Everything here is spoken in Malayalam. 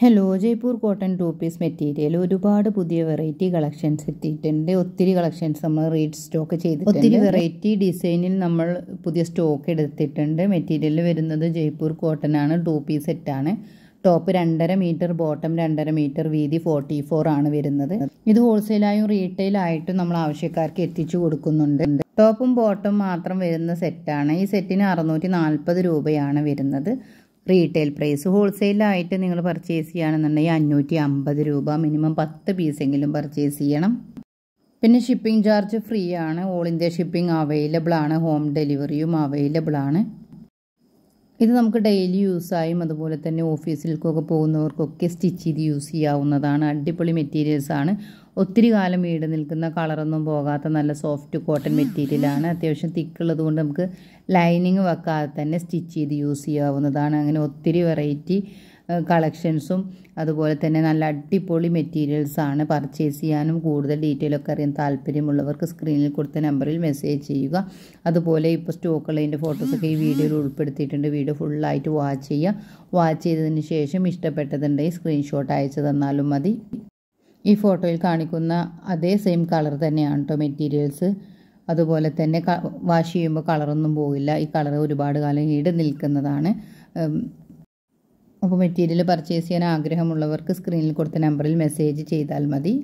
hello Jaipur cotton two piece material ഒരുപാട് പുതിയ വെറൈറ്റി കളക്ഷൻസ് എത്തിയിട്ടുണ്ട് ഒത്തിരി കളക്ഷൻസ് നമ്മൾ റീഡ് സ്റ്റോക്ക് ചെയ്തിട്ടുണ്ട് ഒത്തിരി വെറൈറ്റി ഡിസൈനിൽ നമ്മൾ പുതിയ സ്റ്റോക്ക് എടുത്തിട്ടുണ്ട് മെറ്റീരിയൽ വരുന്നത് ജയ്പൂർ കോട്ടൺ ആണ് ടു പീസ് സെറ്റാണ് ടോപ്പ് രണ്ടര മീറ്റർ ബോട്ടം രണ്ടര മീറ്റർ വീതി ഫോർട്ടി ഫോർ ആണ് വരുന്നത് ഇത് ഹോൾസെയിലായും റീറ്റെയിലായിട്ടും നമ്മൾ ആവശ്യക്കാർക്ക് എത്തിച്ചു കൊടുക്കുന്നുണ്ട് ടോപ്പും ബോട്ടം മാത്രം വരുന്ന സെറ്റാണ് ഈ സെറ്റിന് അറുന്നൂറ്റി നാൽപ്പത് രൂപയാണ് വരുന്നത് റീറ്റെയിൽ പ്രൈസ് ഹോൾസെയിലായിട്ട് നിങ്ങൾ പർച്ചേസ് ചെയ്യുകയാണെന്നുണ്ടെങ്കിൽ അഞ്ഞൂറ്റി അമ്പത് രൂപ മിനിമം പത്ത് പീസെങ്കിലും പർച്ചേസ് ചെയ്യണം പിന്നെ ഷിപ്പിംഗ് ചാർജ് ഫ്രീ ആണ് ഓൾ ഇന്ത്യ ഷിപ്പിംഗ് അവൈലബിൾ ആണ് ഹോം ഡെലിവറിയും അവൈലബിൾ ആണ് ഇത് നമുക്ക് ഡെയിലി യൂസായും അതുപോലെ തന്നെ ഓഫീസിലേക്കൊക്കെ പോകുന്നവർക്കൊക്കെ സ്റ്റിച്ച് ചെയ്ത് യൂസ് ചെയ്യാവുന്നതാണ് അടിപൊളി മെറ്റീരിയൽസാണ് ഒത്തിരി കാലം വീട് നിൽക്കുന്ന കളറൊന്നും പോകാത്ത നല്ല സോഫ്റ്റ് കോട്ടൺ മെറ്റീരിയലാണ് അത്യാവശ്യം തിക്കുള്ളത് കൊണ്ട് നമുക്ക് ലൈനിങ് വെക്കാതെ തന്നെ സ്റ്റിച്ച് ചെയ്ത് യൂസ് ചെയ്യാവുന്നതാണ് അങ്ങനെ ഒത്തിരി വെറൈറ്റി കളക്ഷൻസും അതുപോലെ തന്നെ നല്ല അടിപൊളി മെറ്റീരിയൽസാണ് പർച്ചേസ് ചെയ്യാനും കൂടുതൽ ഡീറ്റെയിൽ ഒക്കെ അറിയാൻ താല്പര്യമുള്ളവർക്ക് സ്ക്രീനിൽ കൊടുത്ത നമ്പറിൽ മെസ്സേജ് ചെയ്യുക അതുപോലെ ഇപ്പോൾ സ്റ്റോക്കുള്ളതിൻ്റെ ഫോട്ടോസൊക്കെ ഈ വീഡിയോയിൽ ഉൾപ്പെടുത്തിയിട്ടുണ്ട് വീഡിയോ ഫുള്ളായിട്ട് വാച്ച് ചെയ്യുക വാച്ച് ചെയ്തതിന് ശേഷം ഇഷ്ടപ്പെട്ടതുണ്ടെങ്കിൽ സ്ക്രീൻഷോട്ട് അയച്ചു തന്നാലും മതി ഈ ഫോട്ടോയിൽ കാണിക്കുന്ന അതേ സെയിം കളർ തന്നെയാണ് കേട്ടോ മെറ്റീരിയൽസ് അതുപോലെ തന്നെ വാഷ് ചെയ്യുമ്പോൾ കളറൊന്നും പോകില്ല ഈ കളർ ഒരുപാട് കാലം ഈട് നിൽക്കുന്നതാണ് അപ്പോൾ മെറ്റീരിയൽ പർച്ചേസ് ചെയ്യാൻ ആഗ്രഹമുള്ളവർക്ക് സ്ക്രീനിൽ കൊടുത്ത നമ്പറിൽ മെസ്സേജ് ചെയ്താൽ മതി